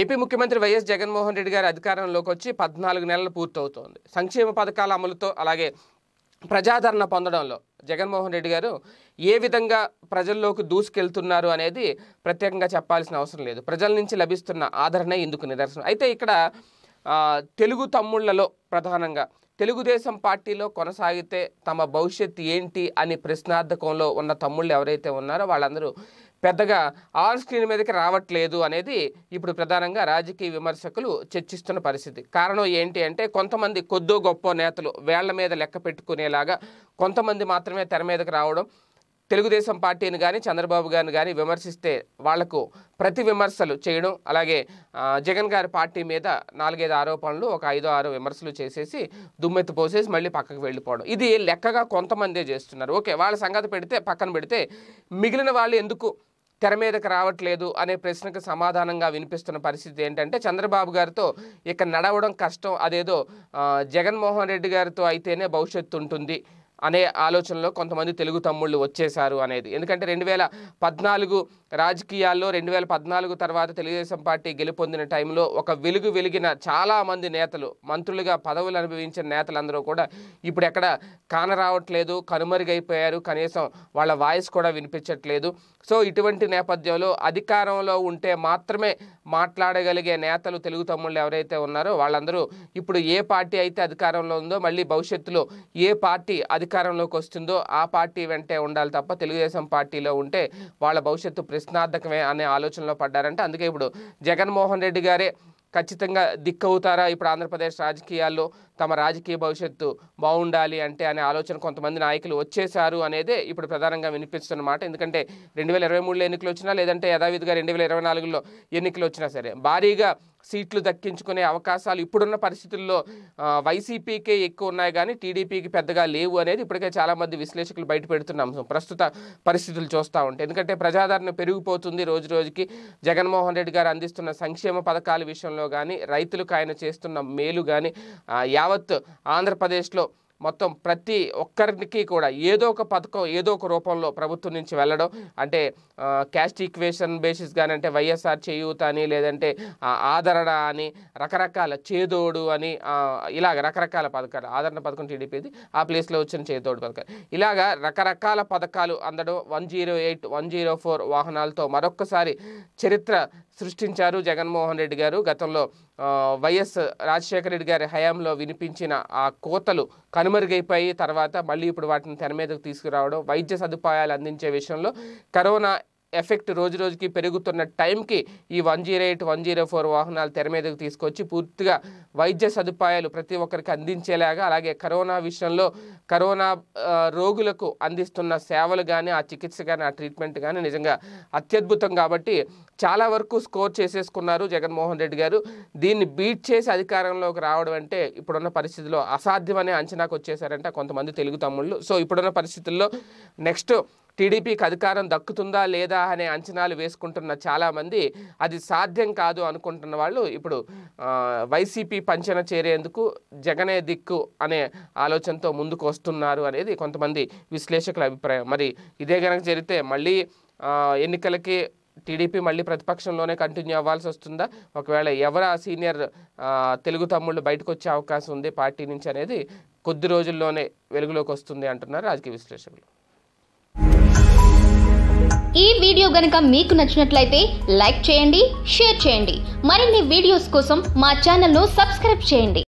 AP ముఖ్యమంత్రి YS Jaganmohan Reddy గారి అధికారంలోకి వచ్చి పద్నాలుగు నెలలు పూర్తవుతోంది సంక్షేమ పథకాల అమలుతో అలాగే ప్రజాదరణ పొందడంలో జగన్మోహన్ రెడ్డి గారు ఏ విధంగా ప్రజల్లోకి దూసుకెళ్తున్నారు అనేది ప్రత్యేకంగా చెప్పాల్సిన అవసరం లేదు ప్రజల నుంచి లభిస్తున్న ఆదరణ ఇందుకు నిదర్శనం అయితే ఇక్కడ తెలుగు తమ్ముళ్లలో ప్రధానంగా తెలుగుదేశం పార్టీలో కొనసాగితే తమ భవిష్యత్ ఏంటి అని ప్రశ్నార్థకంలో ఉన్న తమ్ముళ్ళు ఎవరైతే ఉన్నారో వాళ్ళందరూ పెద్దగా ఆన్ స్క్రీన్ మీదకి రావట్లేదు అనేది ఇప్పుడు ప్రధానంగా రాజకీయ విమర్శకులు చర్చిస్తున్న పరిస్థితి కారణం ఏంటి అంటే కొంతమంది కొద్దో గొప్ప నేతలు వేళ్ల మీద లెక్క పెట్టుకునేలాగా కొంతమంది మాత్రమే తెర మీదకి రావడం తెలుగుదేశం పార్టీని కానీ చంద్రబాబు గారిని కానీ విమర్శిస్తే వాళ్లకు ప్రతి విమర్శలు చేయడం అలాగే జగన్ గారి పార్టీ మీద నాలుగైదు ఆరోపణలు ఒక ఐదో ఆరో విమర్శలు చేసేసి దుమ్మెత్తి పోసేసి మళ్ళీ పక్కకు వెళ్ళిపోవడం ఇది లెక్కగా కొంతమందే చేస్తున్నారు ఓకే వాళ్ళ సంగతి పెడితే పక్కన పెడితే మిగిలిన వాళ్ళు ఎందుకు తెర మీదకి రావట్లేదు అనే ప్రశ్నకు సమాధానంగా వినిపిస్తున్న పరిస్థితి ఏంటంటే చంద్రబాబు గారితో ఇక నడవడం కష్టం అదేదో జగన్మోహన్ రెడ్డి గారితో అయితేనే భవిష్యత్తు ఉంటుంది అనే ఆలోచనలో కొంతమంది తెలుగు తమ్ముళ్ళు వచ్చేశారు అనేది ఎందుకంటే రెండు వేల పద్నాలుగు రాజకీయాల్లో రెండు వేల పద్నాలుగు తర్వాత తెలుగుదేశం పార్టీ గెలుపొందిన టైంలో ఒక వెలుగు వెలిగిన చాలామంది నేతలు మంత్రులుగా పదవులు అనుభవించిన నేతలందరూ కూడా ఇప్పుడు ఎక్కడ కానరావట్లేదు కనుమరుగైపోయారు కనీసం వాళ్ళ వాయిస్ కూడా వినిపించట్లేదు సో ఇటువంటి నేపథ్యంలో అధికారంలో ఉంటే మాత్రమే మాట్లాడగలిగే నేతలు తెలుగు తమ్ముళ్ళు ఎవరైతే ఉన్నారో వాళ్ళందరూ ఇప్పుడు ఏ పార్టీ అయితే అధికారంలో ఉందో మళ్ళీ భవిష్యత్తులో ఏ పార్టీ అధికారంలోకి వస్తుందో ఆ పార్టీ వెంటే ఉండాలి తప్ప తెలుగుదేశం పార్టీలో ఉంటే వాళ్ళ భవిష్యత్తు ప్రశ్నార్థకమే అనే ఆలోచనలో పడ్డారంటే అందుకే ఇప్పుడు జగన్మోహన్ రెడ్డి గారే ఖచ్చితంగా దిక్కవుతారా ఇప్పుడు ఆంధ్రప్రదేశ్ రాజకీయాల్లో తమ రాజకీయ భవిష్యత్తు బాగుండాలి అంటే అనే ఆలోచన కొంతమంది నాయకులు వచ్చేశారు అనేదే ఇప్పుడు ప్రధానంగా వినిపిస్తున్నమాట ఎందుకంటే రెండు వేల ఇరవై మూడులో ఎన్నికలు వచ్చినా లేదంటే యథావిధిగా రెండు వేల ఇరవై నాలుగులో ఎన్నికలు వచ్చినా సరే భారీగా సీట్లు దక్కించుకునే అవకాశాలు ఇప్పుడున్న పరిస్థితుల్లో వైసీపీకే ఎక్కువ ఉన్నాయి కానీ టీడీపీకి పెద్దగా లేవు అనేది ఇప్పటికే చాలామంది విశ్లేషకులు బయట పెడుతున్నాం ప్రస్తుత పరిస్థితులు చూస్తూ ఉంటాయి ఎందుకంటే ప్రజాదరణ పెరిగిపోతుంది రోజు రోజుకి జగన్మోహన్ రెడ్డి గారు అందిస్తున్న సంక్షేమ పథకాల విషయంలో కానీ రైతులకు ఆయన చేస్తున్న మేలు కానీ యావత్ ఆంధ్రప్రదేశ్లో మొత్తం ప్రతి ఒక్కరికి కూడా ఏదో ఒక పథకం ఏదో ఒక రూపంలో ప్రభుత్వం నుంచి వెళ్ళడం అంటే క్యాస్ట్ ఈక్వేషన్ బేసిస్ కానీ అంటే వైఎస్ఆర్ చేయూత అని లేదంటే ఆదరణ అని రకరకాల చేదోడు అని ఇలాగ రకరకాల పథకాలు ఆదరణ పథకం టీడీపీది ఆ ప్లేస్లో వచ్చిన చేదోడు పథకాలు ఇలాగ రకరకాల పథకాలు అందడం one zero eight one zero four వాహనాలతో మరొక్కసారి చరిత్ర సృష్టించారు జగన్మోహన్ రెడ్డి గారు గతంలో వైఎస్ రాజశేఖర రెడ్డి గారి హయాంలో వినిపించిన ఆ కోతలు కనుమరుగైపోయి తర్వాత మళ్ళీ ఇప్పుడు వాటిని తెర మీదకు తీసుకురావడం వైద్య సదుపాయాలు అందించే విషయంలో కరోనా ఎఫెక్ట్ రోజు రోజుకి పెరుగుతున్న టైంకి ఈ one zero eight one zero four వాహనాలు తెర మీదకు తీసుకొచ్చి పూర్తిగా వైద్య సదుపాయాలు ప్రతి ఒక్కరికి అందించేలాగా అలాగే కరోనా విషయంలో కరోనా రోగులకు అందిస్తున్న సేవలు కానీ ఆ చికిత్స కానీ ఆ ట్రీట్మెంట్ కానీ నిజంగా అత్యద్భుతం కాబట్టి చాలా వరకు స్కోర్ చేసేసుకున్నారు జగన్మోహన్ రెడ్డి గారు దీన్ని బీట్ చేసి అధికారంలోకి రావడం అంటే ఇప్పుడున్న పరిస్థితుల్లో అసాధ్యమనే అంచనాకు వచ్చేసారంట కొంతమంది తెలుగు తమ్ముళ్ళు సో ఇప్పుడున్న పరిస్థితుల్లో నెక్స్ట్ టీడీపీకి అధికారం దక్కుతుందా లేదా అనే అంచనాలు వేసుకుంటున్న చాలామంది అది సాధ్యం కాదు అనుకుంటున్న వాళ్ళు ఇప్పుడు వైసీపీ పంచన చేరేందుకు జగనే దిక్కు అనే ఆలోచనతో ముందుకు వస్తున్నారు అనేది కొంతమంది విశ్లేషకుల అభిప్రాయం మరి ఇదే కనుక జరిగితే మళ్ళీ ఎన్నికలకి టీడీపీ మళ్ళీ ప్రతిపక్షంలోనే కంటిన్యూ అవ్వాల్సి వస్తుందా ఒకవేళ ఎవరు ఆ సీనియర్ తెలుగు తమ్ముళ్ళు బయటకు వచ్చే అవకాశం ఉంది పార్టీ నుంచి అనేది కొద్ది రోజుల్లోనే వెలుగులోకి వస్తుంది అంటున్నారు రాజకీయ విశ్లేషకులు ఈ వీడియో గనక మీకు నచ్చినట్లయితే లైక్ చేయండి షేర్ చేయండి మరిన్ని వీడియోస్ కోసం మా ను సబ్స్క్రైబ్ చేయండి